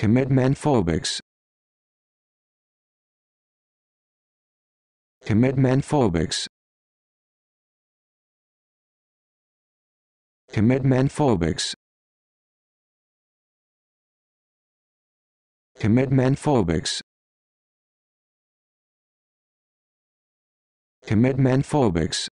Commitment phobics. Commitment phobics. Commitment phobics. Commitment phobics. Commitment phobics.